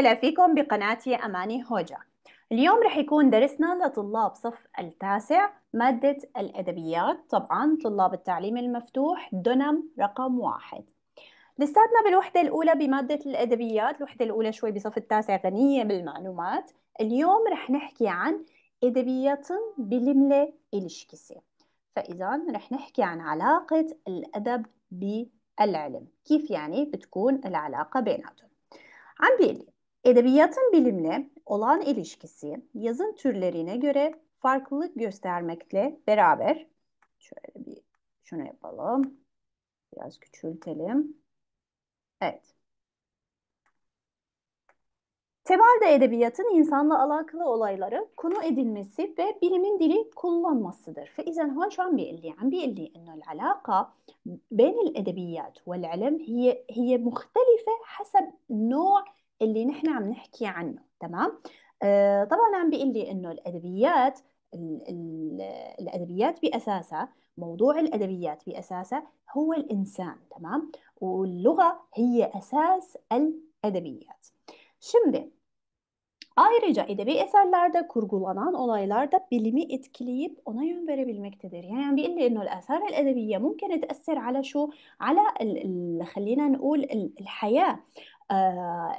وسهلا فيكم بقناتي أماني هوجا اليوم رح يكون درسنا لطلاب صف التاسع مادة الأدبيات طبعا طلاب التعليم المفتوح دنم رقم واحد لساتنا بالوحدة الأولى بمادة الأدبيات الوحدة الأولى شوي بصف التاسع غنية بالمعلومات اليوم رح نحكي عن أدبيات بلملة إلشكسي فإذا رح نحكي عن علاقة الأدب بالعلم كيف يعني بتكون العلاقة بيناتهم عم بيقول Edebiyatın bilimle olan ilişkisi yazın türlerine göre farklılık göstermekle beraber şöyle bir şunu yapalım. Biraz küçültelim. Evet. Temelde edebiyatın insanla alakalı olayları konu edilmesi ve bilimin dili kullanmasıdır. فإذا هو شو عم بيقول لي؟ bir بيقول لي إنه العلاقة edebiyat ve والعلم هي هي مختلفة حسب نوع اللي نحن عم نحكي عنه تمام آه، طبعا عم بيقول لي انه الادبيات الادبيات باساسها موضوع الادبيات باساسها هو الانسان تمام واللغه هي اساس الادبيات Şimdi Ayrıca edebi eserlerde kurgulanan olaylarda bilimi etkileyip ona yön verebilmektedir. يعني بيقول انه الاثار الادبيه ممكن تاثر على شو؟ على ال el خلينا نقول el الحياه آه،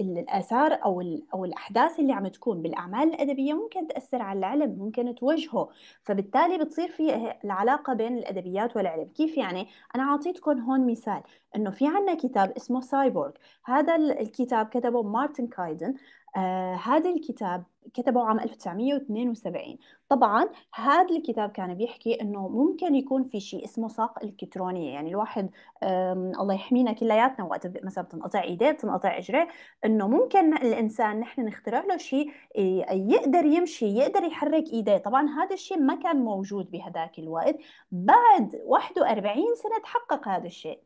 الاثار او او الاحداث اللي عم تكون بالاعمال الادبيه ممكن تاثر على العلم ممكن توجهه فبالتالي بتصير في العلاقه بين الادبيات والعلم كيف يعني انا اعطيتكم هون مثال انه في عندنا كتاب اسمه سايبورغ هذا الكتاب كتبه مارتن كايدن آه هذا الكتاب كتبه عام 1972 طبعا هذا الكتاب كان بيحكي انه ممكن يكون في شيء اسمه ساق الكترونيه يعني الواحد الله يحمينا كلياتنا وقت مثلا بتنقطع ايديه بتنقطع اجريه انه ممكن الانسان نحن نخترع له شيء يقدر يمشي يقدر يحرك ايديه طبعا هذا الشيء ما كان موجود بهذاك الوقت بعد 41 سنه تحقق هذا الشيء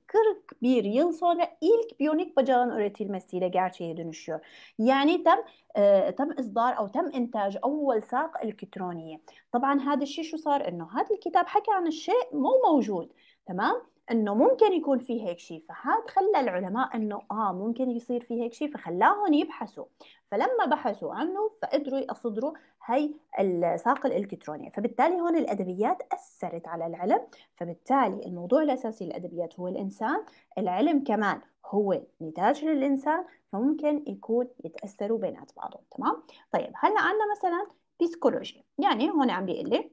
41 yıl sonra ilk biyonik bacağın öğretilmesiyle gerçeğe dönüşüyor. Yani tam آه، تم اصدار او تم انتاج اول ساق الكترونيه طبعا هذا الشيء شو صار انه هذا الكتاب حكى عن الشيء مو موجود تمام انه ممكن يكون في هيك شيء فهذا خلى العلماء انه اه ممكن يصير في هيك شيء فخلاهم يبحثوا فلما بحثوا عنه فقدروا يصدروا هي الساق الالكتروني فبالتالي هون الادبيات اثرت على العلم فبالتالي الموضوع الاساسي للادبيات هو الانسان العلم كمان هو نتاج للانسان فممكن يكون يتاثروا بينات بعضهم تمام طيب هلا عندنا مثلا بسيكولوجي يعني هون عم بيقول لي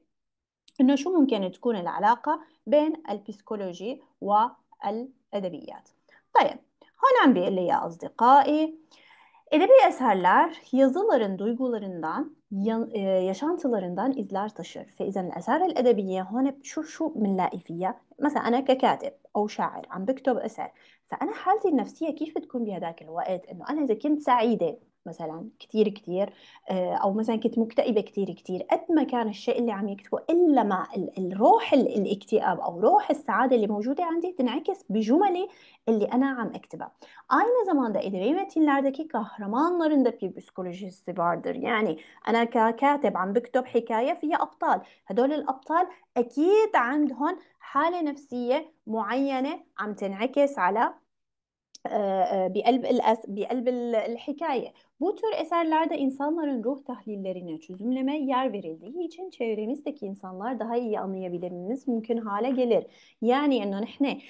انه شو ممكن تكون العلاقه بين البسيكولوجي والادبيات طيب هون عم بيقول لي يا اصدقائي Edebi eserler yazıların duygularından, yan- e, yaşantılarından izler taşır. فإذا الآثار الأدبية هون شو شو بنلاقي فيها؟ مثلا أنا ككاتب أو شاعر عم بكتب أثر، فأنا حالتي النفسية كيف بتكون بهداك الوقت؟ إنه أنا إذا كنت سعيدة مثلا كثير كثير آه، او مثلا كنت مكتئبه كثير كثير قد ما كان الشيء اللي عم يكتبه الا ما الروح الاكتئاب او روح السعاده اللي موجوده عندي تنعكس بجملي اللي انا عم اكتبها Aynı zamanda edebi metinlerdeki bir psikolojisi vardır. يعني أنا ككاتب عم بكتب حكاية فيها أبطال هدول الأبطال أكيد عندهم حالة نفسية معينة عم تنعكس على آه، آه، بقلب الأس بقلب الحكايه Bu tür eserlerde insanların ruh tahlillerine çözümleme yer verildiği için çevremizdeki insanlar daha iyi anlayabilmemiz mümkün hale gelir. Yani انه نحن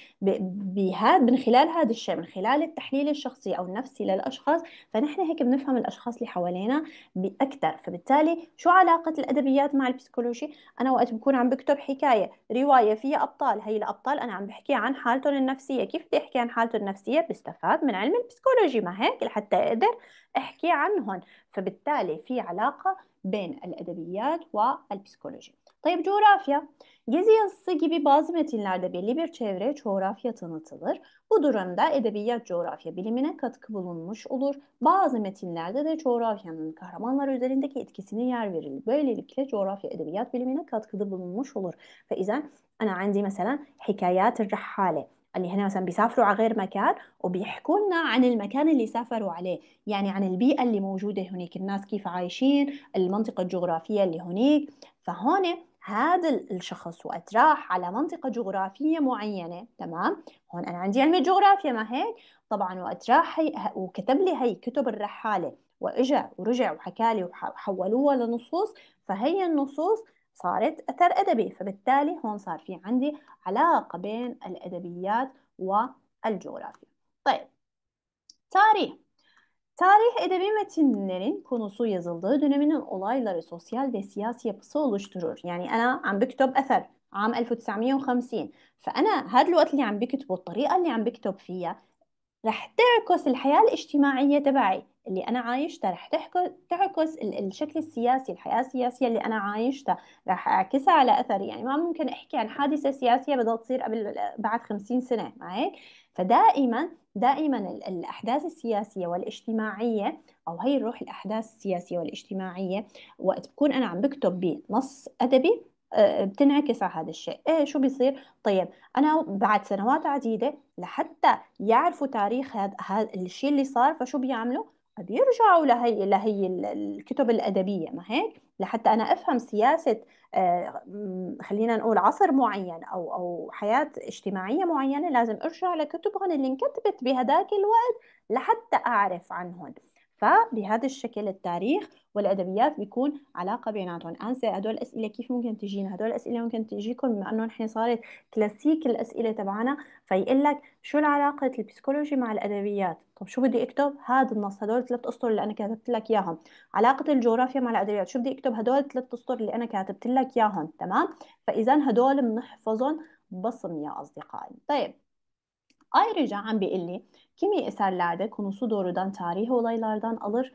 بها من خلال هذا الشيء من خلال التحليل الشخصي او النفسي للاشخاص فنحن هيك بنفهم الاشخاص اللي حوالينا باكثر فبالتالي شو علاقه الادبيات مع البسيكولوجي انا وقت بكون عم بكتب حكايه روايه فيها ابطال هي الابطال انا عم بحكي عن حالتهم النفسيه كيف بدي احكي عن حالته النفسيه بستفاد من علم البسيكولوجي ما هيك لحتى اقدر احكي نحكي عنهم فبالتالي في علاقة بين الأدبيات والبسيكولوجي. Tabii coğrafya. Gezi yazısı gibi bazı metinlerde belli bir çevre coğrafya tanıtılır. Bu durumda edebiyat coğrafya bilimine katkı bulunmuş olur. Bazı metinlerde de coğrafyanın kahramanlar üzerindeki etkisine yer verilir. Böylelikle coğrafya edebiyat bilimine katkıda bulunmuş olur. Ve izen ana عندي mesela hikayat rahale. اللي هنا مثلا بيسافروا على غير مكان وبيحكوا لنا عن المكان اللي سافروا عليه يعني عن البيئة اللي موجودة هناك الناس كيف عايشين المنطقة الجغرافية اللي هناك فهون هذا الشخص وقت راح على منطقة جغرافية معينة تمام هون أنا عندي علم الجغرافيا ما هيك طبعا وقت راح وكتب لي هي كتب الرحالة وإجا ورجع وحكى لي وحولوها لنصوص فهي النصوص صارت أثر أدبي فبالتالي هون صار في عندي علاقة بين الأدبيات والجغرافيا طيب تاريخ tarih Tarih edebi metinlerin konusu yazıldığı dönemin olayları سوسيال دي siyasi yapısı oluşturur. يعني أنا عم بكتب أثر عام 1950 فأنا هذا الوقت اللي عم بكتبه الطريقة اللي عم بكتب فيها رح تعكس الحياة الاجتماعية تبعي اللي أنا عايشتها رح تعكس الشكل السياسي الحياة السياسية اللي أنا عايشتها رح أعكسها على أثري يعني ما ممكن أحكي عن حادثة سياسية بدها تصير قبل بعد خمسين سنة ما هيك فدائما دائما الأحداث السياسية والاجتماعية أو هي الروح الأحداث السياسية والاجتماعية وقت بكون أنا عم بكتب بنص أدبي آه، بتنعكس على هذا الشيء ايه شو بيصير طيب انا بعد سنوات عديده لحتى يعرفوا تاريخ هذا الشيء اللي صار فشو بيعملوا قد يرجعوا لهي لهي الكتب الادبيه ما هيك لحتى انا افهم سياسه آه، خلينا نقول عصر معين او او حياه اجتماعيه معينه لازم ارجع لكتبهم اللي انكتبت بهداك الوقت لحتى اعرف عنهم فبهذا الشكل التاريخ والادبيات بيكون علاقه بيناتهم انسى هدول الاسئله كيف ممكن تجينا هدول الاسئله ممكن تجيكم بما انه نحن صارت كلاسيك الاسئله تبعنا فيقول لك شو العلاقه البسيكولوجي مع الادبيات طب شو بدي اكتب هذا النص هدول ثلاث اسطر اللي انا كتبت لك اياهم علاقه الجغرافيا مع الادبيات شو بدي اكتب هدول ثلاث اسطر اللي انا كتبت لك اياهم تمام فاذا هدول بنحفظهم بصم يا اصدقائي طيب Ayrıca hem elli kimi eserlerde konusu doğrudan tarihi olaylardan alır.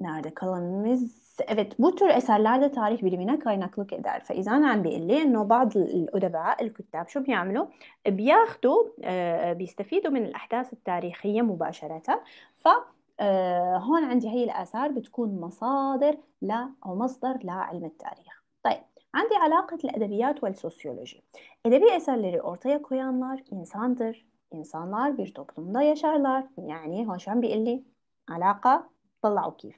Nerede kalanımız? Evet bu tür eserlerde tarih bilimine kaynaklık eder. فإذا عم بيقول no إنه بعض الأدباء الكتاب شو بيعملوا؟ بياخدوا بيستفيدوا من الأحداث التاريخية مباشرة ف هون عندي هي الآثار بتكون مصادر لا أو مصدر لعلم التاريخ. طيب Hem de alakalı edebiyat ve sosyoloji. Edebi eserleri ortaya koyanlar insandır. İnsanlar bir toplumda yaşarlar. يعني هشام بيقول لي علاقة طلعوا كيف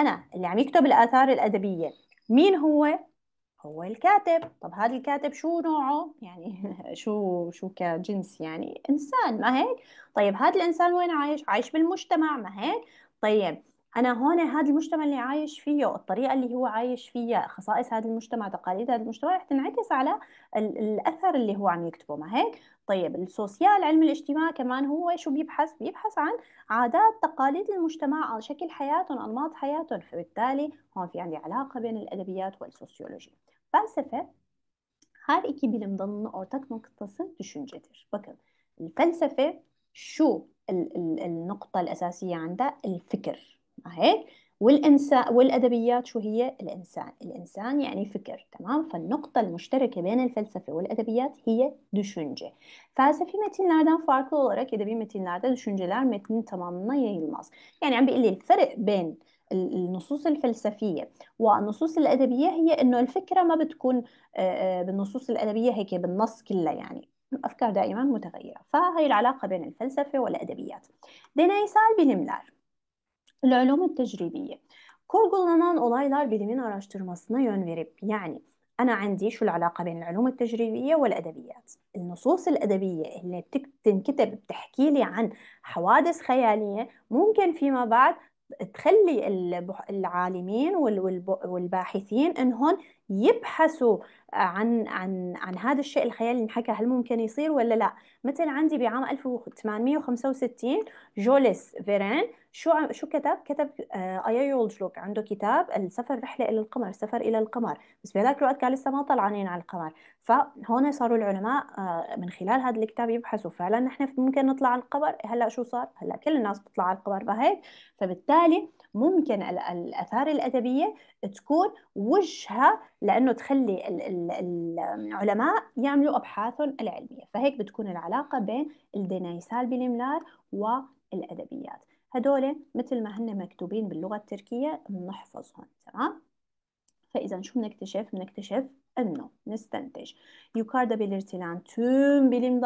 أنا اللي عم يكتب الآثار الأدبية مين هو؟ هو الكاتب طب هذا الكاتب شو نوعه يعني شو شو كجنس يعني إنسان ما هيك طيب هذا الإنسان وين عايش عايش بالمجتمع ما هيك طيب انا هون هذا المجتمع اللي عايش فيه الطريقه اللي هو عايش فيها خصائص هذا المجتمع تقاليد هذا المجتمع رح تنعكس على الاثر اللي هو عم يكتبه ما هيك طيب السوسيال علم الاجتماع كمان هو شو بيبحث بيبحث عن عادات تقاليد المجتمع شكل حياتهم انماط حياتهم فبالتالي هون في عندي علاقه بين الادبيات والسوسيولوجي felsefe her iki bilim dalının ortak noktası düşüncedir. Bakın الفلسفه شو النقطة الأساسية عندها الفكر هيك والإنسان والأدبيات شو هي الإنسان الإنسان يعني فكر تمام فالنقطة المشتركة بين الفلسفه والادبيات هي düşünce. فلسفي metinlerden farklı olarak أدبي metinlerde düşünceler metnin tamamına yayılmaz. يعني عم بيقول لي الفرق بين النصوص الفلسفية والنصوص الأدبية هي إنه الفكرة ما بتكون بالنصوص الأدبية هيك بالنص كله يعني الأفكار دائما متغيرة فهي العلاقة بين الفلسفة والأدبيات. Deneysel bilimler العلوم التجريبية kurgulanan أولايلار bilimin أراشترماسنا yön يعني أنا عندي شو العلاقة بين العلوم التجريبية والأدبيات النصوص الأدبية اللي بتنكتب بتحكي لي عن حوادث خيالية ممكن فيما بعد تخلي العالمين والباحثين انهم يبحثوا عن عن عن هذا الشيء الخيالي اللي انحكى هل ممكن يصير ولا لا مثل عندي بعام 1865 جوليس فيرين شو شو كتب كتب آه، اي لوك عنده كتاب السفر رحله الى القمر سفر الى القمر بس بهذاك الوقت كان لسه ما طلعانين على القمر فهون صاروا العلماء آه، من خلال هذا الكتاب يبحثوا فعلا نحن ممكن نطلع على القمر هلا شو صار هلا كل الناس بتطلع على القمر فهيك فبالتالي ممكن الاثار الادبيه تكون وجهه لانه تخلي العلماء يعملوا ابحاثهم العلميه فهيك بتكون العلاقه بين الدينايسال بالملار والادبيات هدول مثل ما هن مكتوبين باللغه التركيه بنحفظهم تمام فاذا شو بنكتشف بنكتشف انه نستنتج يوكاردا بالارتلان توم bilim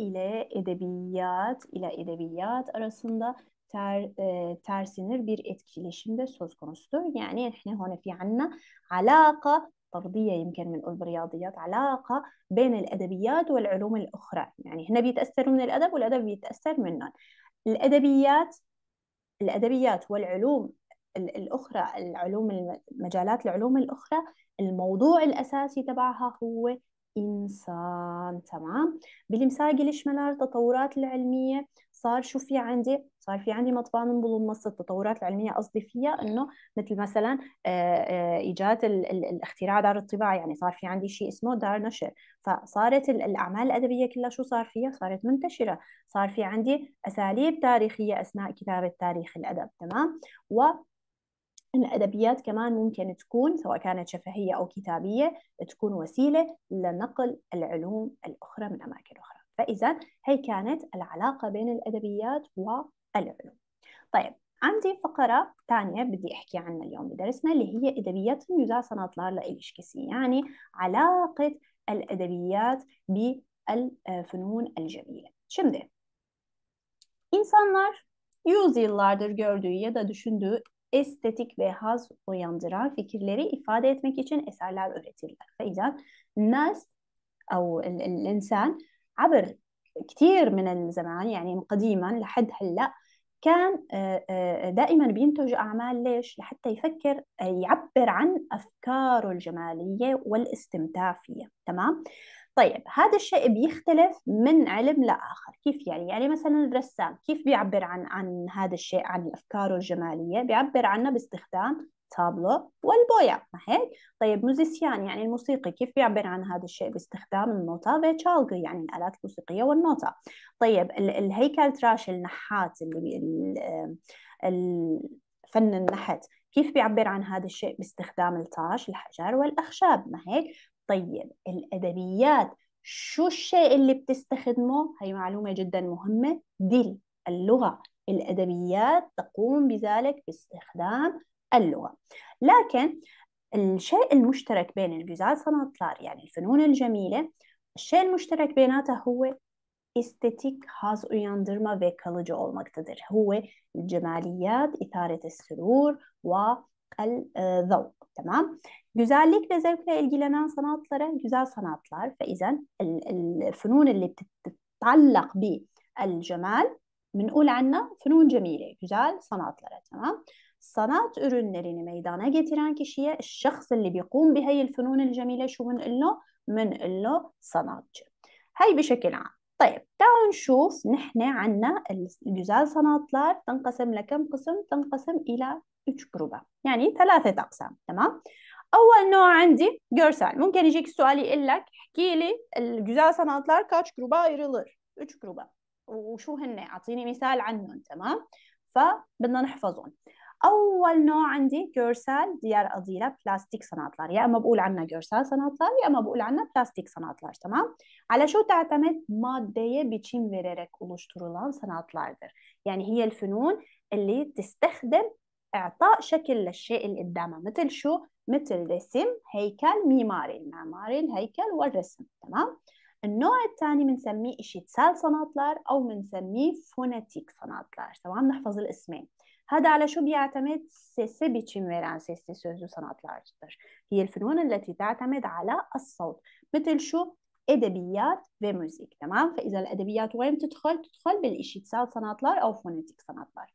الى ادبيات الى ادبيات edebiyat arasında ter, e, tersinir bir etkileşim söz konusudur. Yani احنا هنا في عنا علاقة طردية يمكن بنقول بالرياضيات علاقة بين الأدبيات والعلوم الأخرى يعني هنا بيتأثروا من الأدب والأدب بيتأثر منهم الأدبيات الأدبيات والعلوم الأخرى العلوم مجالات العلوم الأخرى الموضوع الأساسي تبعها هو إنسان تمام بالمساق الشمالار التطورات العلمية صار شو في عندي صار في عندي مطبعة bulunması التطورات العلمية قصدي فيها إيه. انه مثل مثلا آه، آه، ايجاد الاختراع دار الطباعة يعني صار في عندي شيء اسمه دار نشر فصارت الاعمال الادبية كلها شو صار فيها صارت منتشرة صار في عندي اساليب تاريخية اثناء كتابة تاريخ الادب تمام و الأدبيات كمان ممكن تكون سواء كانت شفهية أو كتابية تكون وسيلة لنقل العلوم الأخرى من أماكن أخرى فإذا هي كانت العلاقة بين الأدبيات والعلوم طيب عندي فقرة تانية بدي أحكي عنها اليوم بدرسنا اللي هي أدبيات güzel sanatlarla ilişkisi يعني علاقة الأدبيات بالفنون الجميلة Şimdi insanlar yüzyıllardır gördüğü ya da düşündüğü estetik ve haz uyandıran fikirleri ifade etmek için eserler üretirler. فإذا الناس أو الإنسان عبر كثير من الزمان يعني قديما لحد هلا كان آه، آه، دائما بينتج اعمال ليش؟ لحتى يفكر آه، يعبر عن افكاره الجماليه والاستمتاع فيها، تمام؟ طيب هذا الشيء بيختلف من علم لاخر، كيف يعني؟ يعني مثلا الرسام كيف بيعبر عن عن هذا الشيء عن افكاره الجماليه؟ بيعبر عنه باستخدام تابلو والبويا ما هيك طيب موزيسيان يعني الموسيقي كيف بيعبر عن هذا الشيء باستخدام النوتا فيتشالغي يعني الآلات الموسيقية والنوتا طيب الهيكل تراش النحات اللي فن النحت كيف بيعبر عن هذا الشيء باستخدام التاش الحجر والأخشاب ما هيك طيب الأدبيات شو الشيء اللي بتستخدمه هي معلومة جدا مهمة دي اللغة الأدبيات تقوم بذلك باستخدام اللغة لكن الشيء المشترك بين الجزعان سنطلار يعني الفنون الجميلة الشيء المشترك بيناتها هو استيتيك هاز uyandırma ve kalıcı olmaktadır. هو الجماليات, إثارة السرور والذوق. Tamam. Güzellik ve zevkle ilgilenen sanatlara güzel sanatlar. فإذا الفنون اللي بتتعلق بالجمال بنقول عنها فنون جميلة. Güzel sanatlara. Tamam. صناعة ürünlerini meydana getiren kişiye الشخص اللي بيقوم بهي الفنون الجميلة شو من بنقله صناعتي هاي بشكل عام طيب تعالوا نشوف نحن عنا الجزال صناعتlar تنقسم لكم قسم؟ تنقسم إلى 3 جروبا يعني ثلاثة أقسام تمام؟ أول نوع عندي görsel ممكن يجيك السؤال يقول لك احكي لي الجزال صناعتlar كاتش gruba يرلر 3 جروبا وشو هن؟ أعطيني مثال عنهم تمام؟ فبدنا نحفظهم اول نوع عندي كورسال ديار قضيلة بلاستيك صناطلار يا اما بقول عنها كورسال صناطلار يا اما بقول عنها بلاستيك sanatlar تمام على شو تعتمد ماديه biçim vererek oluşturulan sanatlardır. يعني هي الفنون اللي تستخدم إعطاء شكل للشيء اللي قدامه مثل شو؟ مثل رسم، هيكل، ميماري، المعماري، الهيكل والرسم، تمام؟ النوع الثاني بنسميه اشي تسال صناطلار أو بنسميه فوناتيك صناطلار، تمام؟ نحفظ الاسمين. هذا على شو بيعتمد سيسي بيتشميران سيسي سözlü sanatlardır. هي الفنون التي تعتمد على الصوت مثل شو ادبيات وموسيقى تمام فإذا الأدبيات وين تدخل تدخل بالإشitsel sanatlar أو فونيتيك sanatlar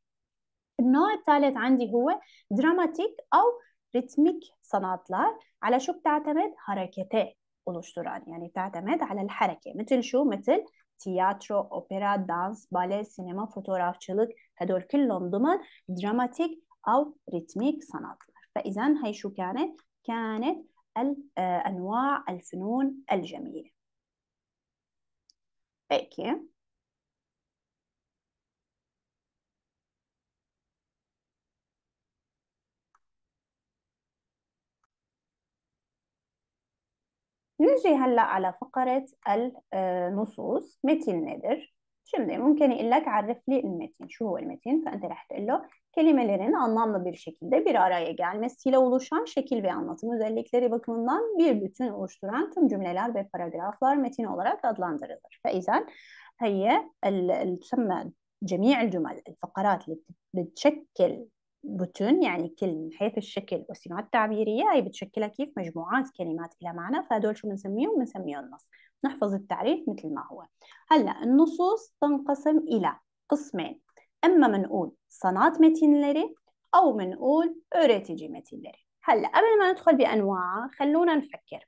النوع الثالث عندي هو دراماتيك أو رتميك sanatlar على شو بتعتمد حركته oluşturan يعني تعتمد على الحركة مثل شو مثل تياترو اوبرا دانس bale, سينما fotoğrafçılık, هدول كلهم ضمن دراماتيك أو ريتميك صناديق فإذا هي شو كانت؟ كانت آه، أنواع الفنون الجميلة هيك نجي هلا على فقرة النصوص آه، مثل نذر شو ممكن يقول لك عرف لي المتن شو هو المتن فانت رح تقول له كلمelerin anlamlı bir شكل bir araya gelmesiyle oluşan şekil ve anlatım özellikleri bakımından bir bütün oluşturan tüm cümleler ve paragraflar metin olarak adlandırılır. فإذن هي تسمى جميع الجمل الفقرات اللي بتشكل بتون يعني كل من حيث الشكل والسمات التعبيرية هي بتشكلها كيف مجموعات كلمات إلى معنى فهدول شو بنسميهم بنسميهم النص نحفظ التعريف مثل ما هو هلا النصوص تنقسم إلى قسمين إما منقول صنات متنلري أو منقول أوريتيجي متنلري هلا قبل ما ندخل بأنواعها خلونا نفكر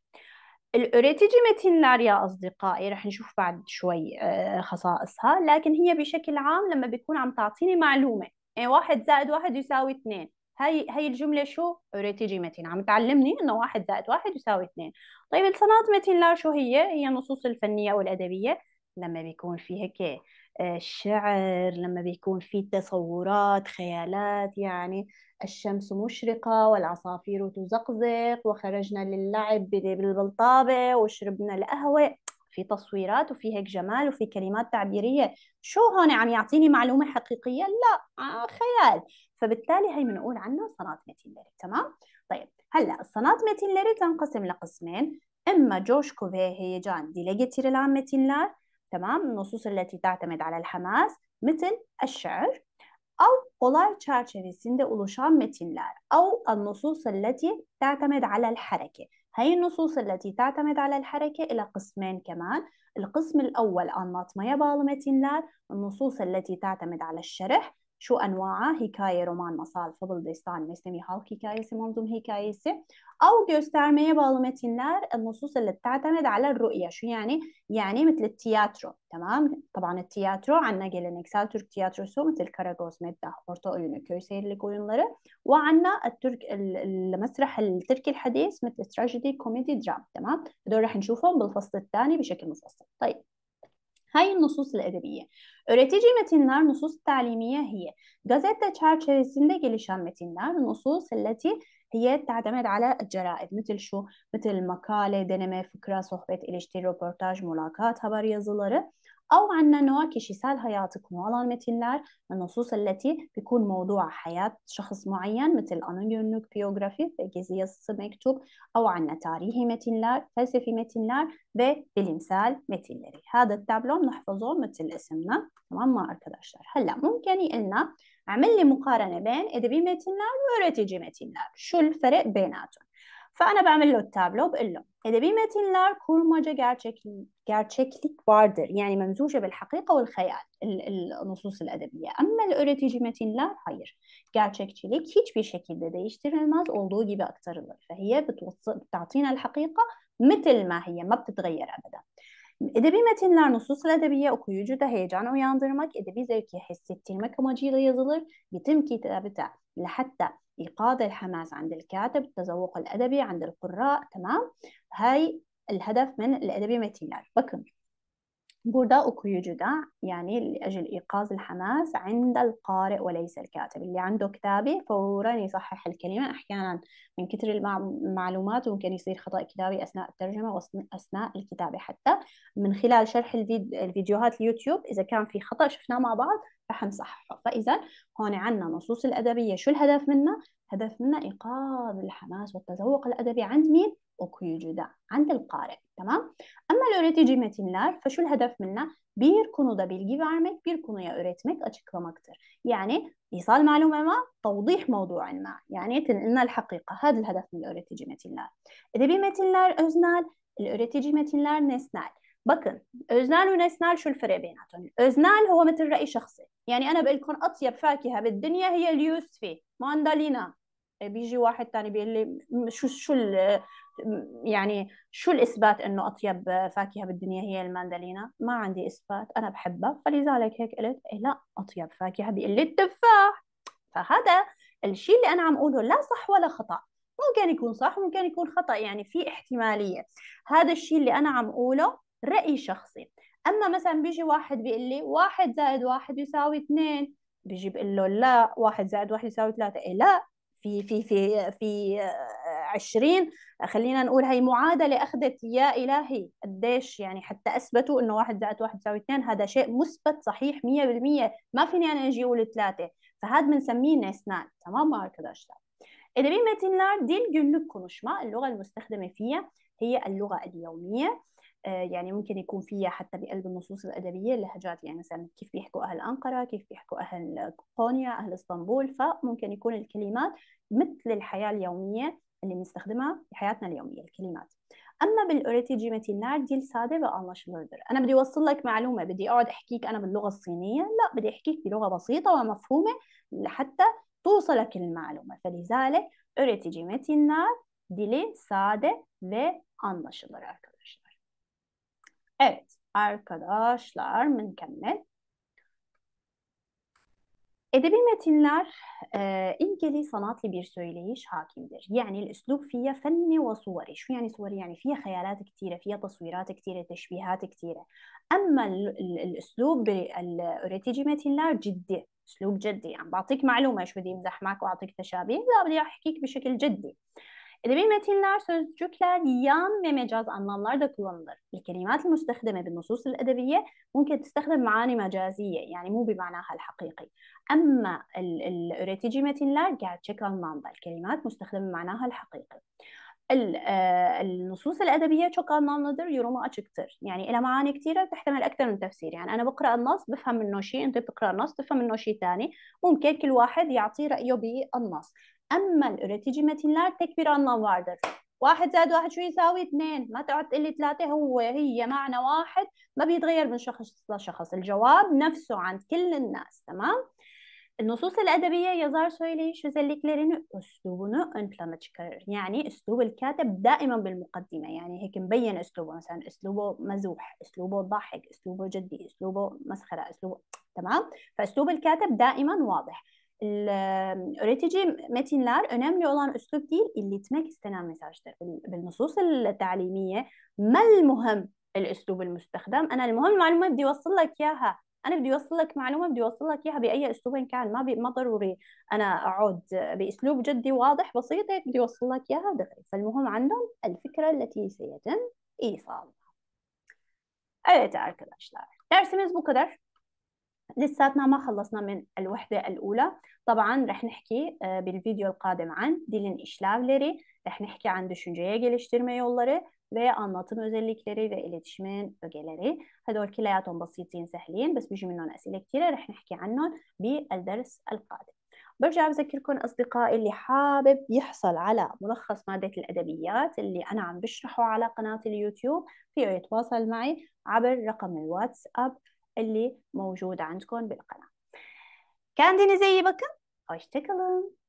الأوريتيجي متنلار يا أصدقائي رح نشوف بعد شوي آه، خصائصها لكن هي بشكل عام لما بيكون عم تعطيني معلومة يعني واحد زائد واحد يساوي اثنين هاي هاي الجمله شو ريتيجي متين عم تعلمني انه واحد زائد واحد يساوي اثنين طيب الصنات متين لا شو هي هي النصوص الفنيه او الادبيه لما بيكون في هيك الشعر آه، لما بيكون في تصورات خيالات يعني الشمس مشرقة والعصافير تزقزق وخرجنا للعب بالبلطابة وشربنا القهوة في تصويرات وفي هيك جمال وفي كلمات تعبيرية شو هون عم يعطيني معلومة حقيقية؟ لا آه، خيال فبالتالي هي بنقول عنها صناعة ميتيلري تمام طيب هلا الصناعة ميتيلري تنقسم لقسمين اما جوش كوفيه جان دي ديليجيتير لار تمام النصوص التي تعتمد على الحماس مثل الشعر أو olay çerçevesinde oluşan لار أو النصوص التي تعتمد على الحركة هاي النصوص التي تعتمد على الحركة إلى قسمين كمان القسم الأول anlatmaya bağlı metinler النصوص التي تعتمد على الشرح أنواعها هيكاية رومان roman, فضل fabıl, مسلمي هالك هيكاية hikayesi, منظوم hikayesi أو göstermeye bağlı النصوص اللي بتعتمد على الرؤية شو يعني؟ يعني مثل التياترو تمام؟ طبعا التياترو عنا ترك تياترو سو مثل Karagöz, Meddah, Orta Oyunu, Köy Seyirlik oyunları وعنا الترك المسرح التركي الحديث مثل تراجيدي, كوميدي, درام تمام؟ هدول رح نشوفهم بالفصل الثاني بشكل مفصل طيب هاي النصوص الedebiyye. Öğretici metinler nusus talimiye hiye. Gazete çerçevesinde gelişen metinler nusus leti هي تعتمد على الجرائد مثل شو مثل مقالة دنمة فكرة صحبة إلشتي روبورتاج ملاقات خبر يزلره أو عنا نوع سال حياتك موالان متنلار النصوص التي بيكون موضوع حياة شخص معين مثل أنونيونوك بيوغرافي فيجيزي مكتوب أو عنا تاريخي متنلار فلسفي متنلار وبالمثال متنلري هذا التابلو نحفظه مثل اسمنا تمام ما أركض هلا ممكن يقلنا عمل لي مقارنة بين إذا بيمتي النار وريتي جيمتي النار شو الفرق بيناتهم فأنا بعمل له التابلو بقول له إذا بيمتي النار كل ما جا جارتشيكليك باردر يعني ممزوجة بالحقيقة والخيال النصوص الأدبية أما الأوريتي جيمتي النار هير جارتشيكليك هيتش بشكل بدا يشتري الماز أولدو جيبا أكتر فهي بتعطينا الحقيقة مثل ما هي ما بتتغير أبداً Edebi metinler nususla edebiye okuyucuda heyecan uyandırmak, edebi zevki hissettirmek amacıyla yazılır. Bitim كتابته لحتى إيقاظ الحماس عند الكاتب التذوق الأدبي عند القراء تمام هاي الهدف من الأدبي متينler bakın burada okuyucuda يعني لأجل إيقاظ الحماس عند القارئ وليس الكاتب اللي عنده كتابة فورا يصحح الكلمة أحيانا من كتر المعلومات ممكن يصير خطأ كتابي أثناء الترجمة وأثناء الكتابة حتى من خلال شرح الفيديوهات اليوتيوب إذا كان في خطأ شفناه مع بعض رح نصححه فإذا هون عنا نصوص الأدبية شو الهدف منها؟ هدف منها إيقاظ الحماس والتذوق الأدبي عند مين؟ أوكيوجودا عند القارئ تمام؟ أما öğreticimetinler فشو الهدف منا؟ دا konuda bilgi vermek, bir يا öğretmek, açıklamaktır. يعني إيصال معلومة ما توضيح موضوع ما يعني تنقلنا الحقيقة هذا الهدف من öğretici metinler. اذا metinler اوزنال الأوريتيجي metinler نسنال بكن اوزنال ونسنال شو الفرق بيناتهم اوزنال هو مثل رأي شخصي يعني أنا بقول لكم أطيب فاكهة بالدنيا هي اليوسفي ماندالينا إيه، بيجي واحد تاني بيقول لي شو شو يعني شو الإثبات إنه أطيب فاكهة بالدنيا هي الماندالينا ما عندي إثبات أنا بحبها فلذلك هيك قلت إيه لا أطيب فاكهة بيقول لي التفاح فهذا الشيء اللي أنا عم أقوله لا صح ولا خطأ ممكن يكون صح ممكن يكون خطأ يعني في احتمالية هذا الشيء اللي أنا عم أقوله رأي شخصي أما مثلا بيجي واحد بيقول لي واحد زائد واحد يساوي اثنين بيجي بيقول له لا واحد زائد واحد يساوي ثلاثة إيه لا في في في في آه، عشرين خلينا نقول هاي معادلة أخذت يا إلهي قديش يعني حتى أثبتوا إنه واحد زائد واحد يساوي اثنين هذا شيء مثبت صحيح مية بالمية ما فيني أنا أجي أقول ثلاثة فهذا بنسميه نسنان تمام mı arkadaşlar? Edebi metinler dil günlük konuşma اللغة المستخدمة فيها هي اللغة اليومية آه، يعني ممكن يكون فيها حتى بقلب النصوص الأدبية لهجات يعني مثلا كيف بيحكوا أهل أنقرة كيف بيحكوا أهل قونيا أهل اسطنبول فممكن يكون الكلمات مثل الحياة اليومية اللي بنستخدمها في حياتنا اليومية الكلمات أما بالأوريتيجي جيمتي دي الساده ve anlaşılırdır. أنا بدي أوصل لك معلومة بدي أقعد أحكيك أنا باللغة الصينية لا بدي أحكيك بلغة بسيطة ومفهومة لحتى توصلك المعلومة فلذلك اوريتي جيمتي النار دي ve anlaşılır arkadaşlar. Evet arkadaşlar mükemmel. Edebi metinler e, ilgili sanatlı bir söyleyiş hakimdir. Yani الأسلوب فيه فن وصوري. شو يعني صوري؟ يعني فيه خيالات كثيرة، فيه تصويرات كثيرة، تشبيهات كثيرة. أما الأسلوب الأوريتيجي metinler جدي، أسلوب جدي. يعني بعطيك معلومة شو بدي أمزح معك وأعطيك تشابيه، لا بدي أحكيك بشكل جدي. Edebi metinler, sözcükler, yan ve mecaz anlamlar da kullanılır. الكلمات المستخدمة بالنصوص الأدبية ممكن تستخدم معاني مجازية يعني مو بمعناها الحقيقي أما الأوريتيجي metinler gerçek anlamda الكلمات مستخدمة بمعناها الحقيقي النصوص الأدبية çok anlamlıdır, yorumu açıktır. Yani إلى معاني كثيرة تحتمل أكثر من تفسير، يعني أنا بقرأ النص بفهم منه شيء، أنت بتقرأ النص بفهم منه شيء انت بتقرا النص تفهم منه شيء ثاني ممكن كل واحد يعطي رأيه بالنص، أما üretici metinler تك بير أنلام واردر واحد زائد واحد شو يساوي اثنين ما تقعد تقلي ثلاثة هو هي معنى واحد ما بيتغير من شخص لشخص الجواب نفسه عند كل الناس تمام النصوص الأدبية سويلي شو özelliklerini üslubunu ön plana تشكر يعني أسلوب الكاتب دائما بالمقدمة يعني هيك مبين اسلوبه مثلا اسلوبه مزوح اسلوبه ضحك اسلوبه جدي اسلوبه مسخرة اسلوبه تمام فاسلوب الكاتب دائما واضح öğretici metinler önemli olan üslup değil, iletmek istenen mesajdır. بالنصوص التعليمية ما المهم الأسلوب المستخدم أنا المهم المعلومة بدي أوصل لك إياها أنا بدي أوصل لك معلومة بدي أوصل لك إياها بأي أسلوب كان ما ما ضروري أنا أقعد بأسلوب جدي واضح بسيط هيك بدي أوصل لك إياها دغري فالمهم عندهم الفكرة التي سيتم إيصالها. Evet arkadaşlar dersimiz bu kadar. لساتنا ما خلصنا من الوحدة الأولى طبعا رح نحكي آه، بالفيديو القادم عن dilin işlevleri رح نحكي عن düşünceye geliştirme yolları ve anlatım özellikleri ve iletişimin ögeleri هدول كلياتهم بسيطين سهلين بس بيجي منهم أسئلة كثيرة رح نحكي عنهم بالدرس القادم برجع بذكركم أصدقائي اللي حابب يحصل على ملخص مادة الأدبيات اللي أنا عم بشرحه على قناة اليوتيوب فيه يتواصل معي عبر رقم الواتساب اللي موجود عندكم بالقناة. Kendinize iyi bakın. Hoşçakalın.